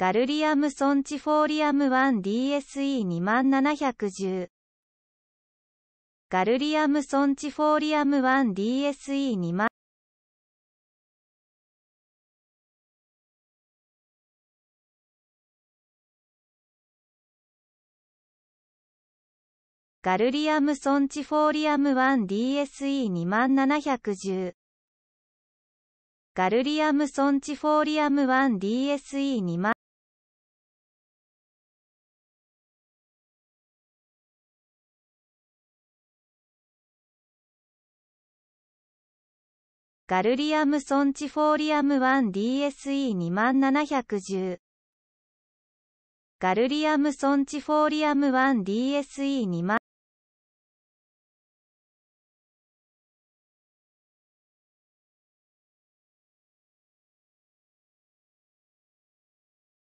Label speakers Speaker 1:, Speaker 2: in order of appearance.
Speaker 1: ガルリアムソンチフォーリアム 1DSE2710 ガルリアムソンチフォーリアム 1DSE2 万ガルリアムソンチフォーリアム 1DSE2710 ガルリアムソンチフォーリアム 1DSE2 万ガルリアムソンチフォーリアム 1DSE2710 ガルリアムソンチフォーリアム 1DSE2
Speaker 2: 0